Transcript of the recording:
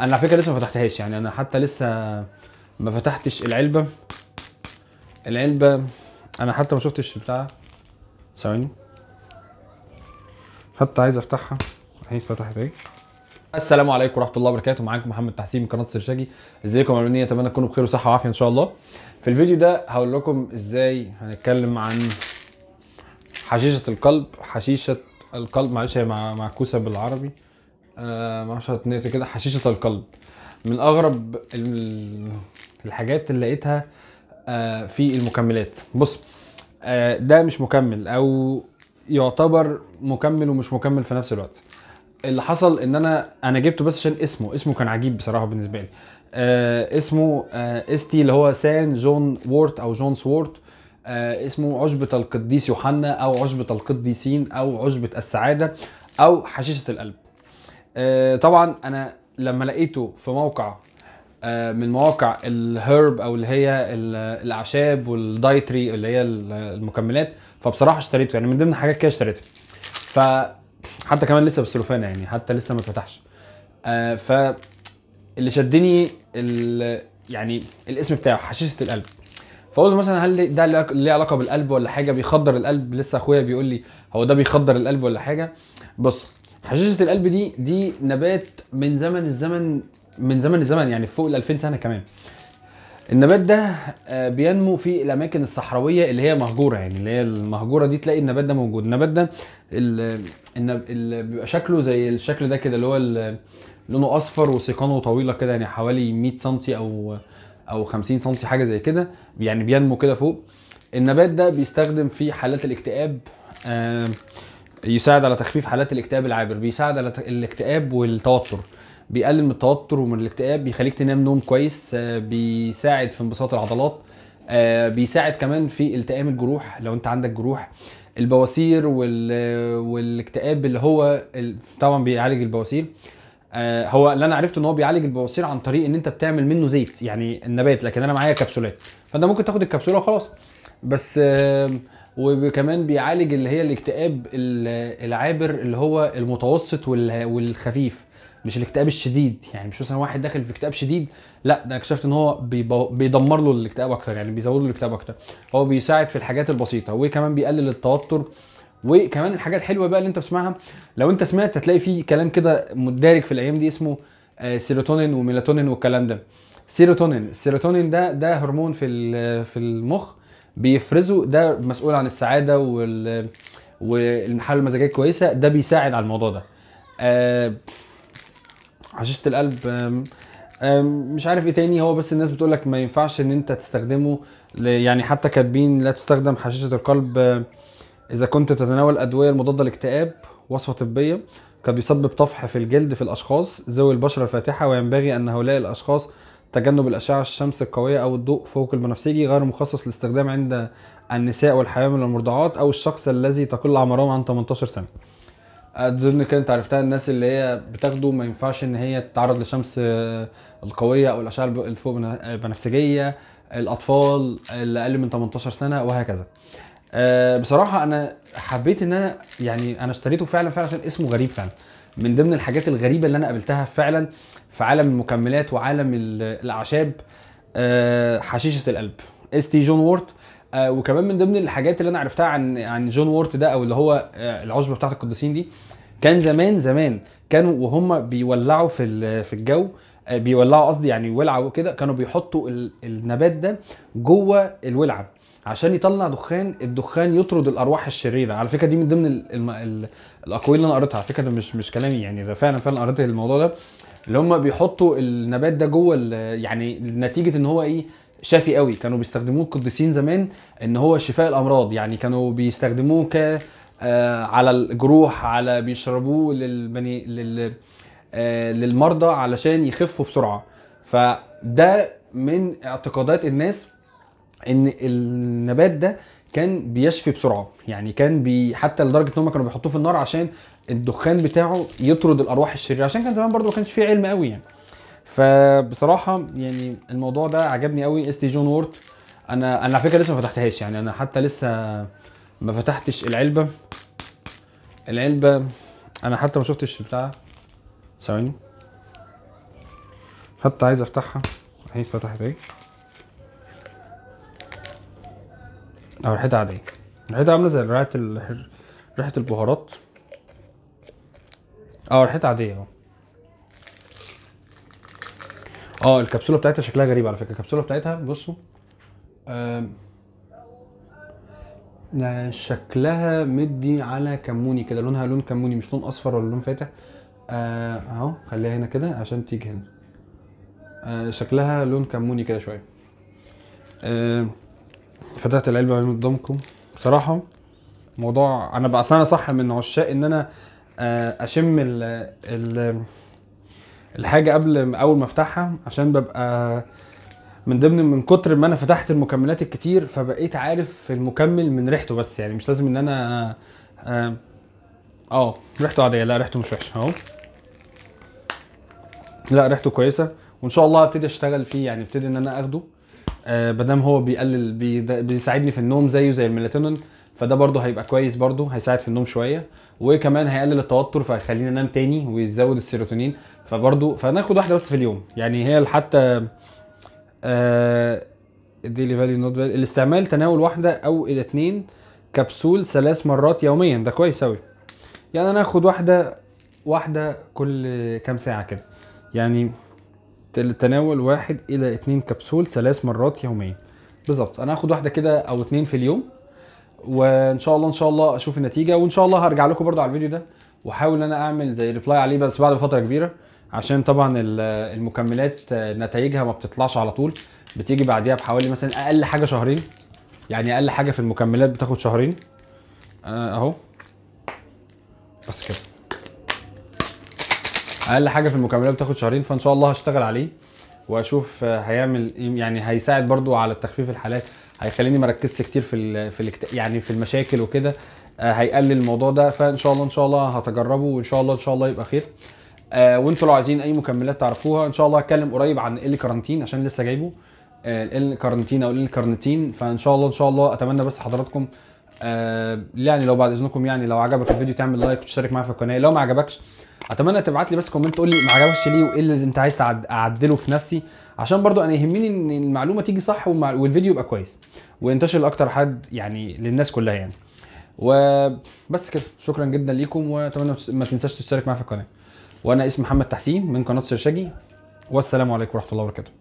انا على فكره لسه ما فتحتهاش يعني انا حتى لسه ما فتحتش العلبه العلبه انا حتى ما شفتش بتاع ثواني حتى عايز افتحها هي اتفتحت اهي السلام عليكم ورحمه الله وبركاته معاكم محمد تحسين من قناه سيرشاجي ازيكم يا مرنيه اتمنى تكونوا بخير وصحه وعافيه ان شاء الله في الفيديو ده هقول لكم ازاي هنتكلم عن حشيشه القلب حشيشه القلب معلش هي معكوسه بالعربي معرفش آه، ما كده حشيشه القلب من اغرب الحاجات اللي لقيتها آه، في المكملات بص آه، ده مش مكمل او يعتبر مكمل ومش مكمل في نفس الوقت اللي حصل ان انا انا جبته بس عشان اسمه اسمه كان عجيب بصراحه بالنسبه لي آه اسمه آه استي اللي هو سان جون وورت او جون سوورت آه اسمه عشبة القديس يوحنا او عشبة القديسين او عشبة السعادة او حشيشة القلب آه، طبعا انا لما لقيته في موقع آه، من مواقع الهرب او اللي هي الاعشاب والدايتري اللي هي المكملات فبصراحه اشتريته يعني من ضمن حاجات كده اشتريتها ف حتى كمان لسه بالسلوفانه يعني حتى لسه ما اتفتحش آه، ف اللي شدني ال... يعني الاسم بتاعه حشيشه القلب فقلت مثلا هل ده ليه علاقه بالقلب ولا حاجه بيخدر القلب لسه اخويا بيقول لي هو ده بيخدر القلب ولا حاجه بص حشيشه القلب دي دي نبات من زمن الزمن من زمن الزمن يعني فوق ال 2000 سنه كمان النبات ده آه، بينمو في الاماكن الصحراويه اللي هي مهجوره يعني اللي هي المهجوره دي تلاقي النبات ده موجود النبات ده اللي بيبقى شكله زي الشكل ده كده اللي هو لونه اصفر وسيقانه طويله كده يعني حوالي 100 سم او او 50 سم حاجه زي كده يعني بينمو كده فوق النبات ده بيستخدم في حالات الاكتئاب آه، يساعد على تخفيف حالات الاكتئاب العابر بيساعد على الاكتئاب والتوتر بيقلل من التوتر ومن الاكتئاب بيخليك تنام نوم كويس آه، بيساعد في انبساط العضلات آه، بيساعد كمان في التئام الجروح لو انت عندك جروح البواسير وال... والاكتئاب اللي هو طبعا بيعالج البواسير آه، هو اللي انا عرفت ان هو بيعالج البواسير عن طريق ان انت بتعمل منه زيت يعني النبات لكن انا معايا كبسولات فانت ممكن تاخد الكبسوله وخلاص بس وكمان بيعالج اللي هي الاكتئاب العابر اللي هو المتوسط والخفيف مش الاكتئاب الشديد يعني مش مثلا واحد داخل في اكتئاب شديد لا ده اكتشفت ان هو بيدمر له الاكتئاب اكتر يعني بيزود له الاكتئاب اكتر هو بيساعد في الحاجات البسيطه وكمان بيقلل التوتر وكمان الحاجات الحلوه بقى اللي انت بتسمعها لو انت سمعت هتلاقي في كلام كده مدارك في الايام دي اسمه آه، سيروتونين وميلاتونين والكلام ده سيروتونين السيروتونين ده ده هرمون في في المخ بيفرزوا ده مسؤول عن السعاده وال والحاله المزاجيه كويسه ده بيساعد على الموضوع ده آه القلب مش عارف ايه تاني هو بس الناس بتقول لك ما ينفعش ان انت تستخدمه يعني حتى كاتبين لا تستخدم حشيشه القلب آه، اذا كنت تتناول ادوية المضادة للاكتئاب وصفة طبية قد يسبب طفح في الجلد في الاشخاص ذوي البشرة الفاتحة وينبغي ان هؤلاء الاشخاص تجنب الأشعة الشمس القوية أو الضوء فوق البنفسجي غير مخصص للاستخدام عند النساء والحيوان من المرضعات أو الشخص الذي تقل أعمارهم عن 18 سنة اظن كانت عرفتها الناس اللي هي بتاخده ما ينفعش ان هي تتعرض للشمس آه، القويه او الاشعه الفوق البنفسجية الاطفال اللي اقل من 18 سنه وهكذا آه، بصراحه انا حبيت ان انا يعني انا اشتريته فعلا فعلا عشان اسمه غريب فعلا من ضمن الحاجات الغريبه اللي انا قابلتها فعلا في عالم المكملات وعالم الاعشاب آه، حشيشه القلب اس تي جون وورت وكمان من ضمن الحاجات اللي انا عرفتها عن عن جون وورت ده او اللي هو آه، العشبه بتاعت القديسين دي كان زمان زمان كانوا وهم بيولعوا في في الجو آه، بيولعوا قصدي يعني ولعه وكده كانوا بيحطوا النبات ده جوه الولعه عشان يطلع دخان الدخان يطرد الارواح الشريره على فكره دي من ضمن الاقوال اللي انا قريتها على فكره ده مش مش كلامي يعني ده فعلا فعلا قريت الموضوع ده اللي هم بيحطوا النبات ده جوه يعني نتيجه ان هو ايه شافي قوي كانوا بيستخدموه القديسين زمان ان هو شفاء الامراض يعني كانوا بيستخدموه ك آه، على الجروح على بيشربوه للبني لل آه، للمرضى علشان يخفوا بسرعه فده من اعتقادات الناس ان النبات ده كان بيشفي بسرعه يعني كان بي حتى لدرجه ان هم كانوا بيحطوه في النار عشان الدخان بتاعه يطرد الارواح الشريره عشان كان زمان برده ما كانش فيه علم قوي يعني فبصراحه يعني الموضوع ده عجبني قوي اس تي جون وورد انا انا على فكره لسه ما فتحتهاش يعني انا حتى لسه ما فتحتش العلبه العلبه انا حتى ما شفتش بتاع ثواني حتى عايز افتحها اهي اتفتحت اهي او ريحتها عاديه ريحتها عامله زي ريحه ريحه البهارات اه ريحتها عاديه اهو اه الكبسوله بتاعتها شكلها غريب على فكره الكبسوله بتاعتها بصوا آم. شكلها مدي على كموني كده لونها لون كموني مش لون اصفر ولا لون فاتح آه، اهو خليها هنا كده عشان تيجي هنا آه شكلها لون كموني كده شويه آه فتحت العلبه من يعني قدامكم بصراحه موضوع انا بقى انا صح من عشاق ان انا آه، اشم ال ال الحاجه قبل اول ما افتحها عشان ببقى من ضمن من كتر ما انا فتحت المكملات الكتير فبقيت عارف المكمل من ريحته بس يعني مش لازم ان انا اه, آه، ريحته عاديه لا ريحته مش وحشه اهو لا ريحته كويسه وان شاء الله ابتدي اشتغل فيه يعني ابتدي ان انا اخده بدام آه، هو بيقلل بيساعدني في النوم زيه زي الميلاتونين فده برضه هيبقى كويس برضه هيساعد في النوم شويه وكمان هيقلل التوتر فهيخليني انام تاني ويزود السيروتونين فبرضه فناخد واحده بس في اليوم يعني هي حتى الديلي فالي نوت الاستعمال تناول واحده او الى اثنين كبسول ثلاث مرات يوميا ده كويس قوي يعني انا اخد واحده واحده كل كام ساعه كده يعني لتناول واحد الى اتنين كبسول ثلاث مرات يوميا بالظبط انا هاخد واحده كده او اتنين في اليوم وان شاء الله ان شاء الله اشوف النتيجه وان شاء الله هرجع لكم برده على الفيديو ده واحاول ان انا اعمل زي ريبلاي عليه بس بعد فتره كبيره عشان طبعا المكملات نتائجها ما بتطلعش على طول بتيجي بعديها بحوالي مثلا اقل حاجه شهرين يعني اقل حاجه في المكملات بتاخد شهرين أه، اهو بس كده اقل حاجه في المكملات بتاخد شهرين فان شاء الله هشتغل عليه واشوف هيعمل إيه، يعني هيساعد برضو على التخفيف الحالات هيخليني ما اركزش كتير في في يعني في المشاكل وكده آه، هيقلل الموضوع ده فان شاء الله ان شاء الله هتجربه وان شاء الله ان شاء الله يبقى خير آه، وانتوا لو عايزين اي مكملات تعرفوها ان شاء الله هتكلم قريب عن ال كارانتين عشان لسه جايبه آه، ال كارانتين او ال كارنتين فان شاء الله ان شاء الله اتمنى بس حضراتكم يعني لو بعد اذنكم يعني لو عجبك الفيديو تعمل لايك وتشترك معايا في القناه لو ما عجبكش اتمنى تبعت لي بس كومنت تقول لي ما عجبكش ليه وايه اللي انت عايز اعدله في نفسي عشان برضو انا يهمني ان المعلومه تيجي صح والفيديو يبقى كويس وينتشر لاكتر حد يعني للناس كلها يعني وبس كده شكرا جدا ليكم واتمنى ما تنساش تشترك معايا في القناه وانا اسمي محمد تحسين من قناه سرشاجي والسلام عليكم ورحمه الله وبركاته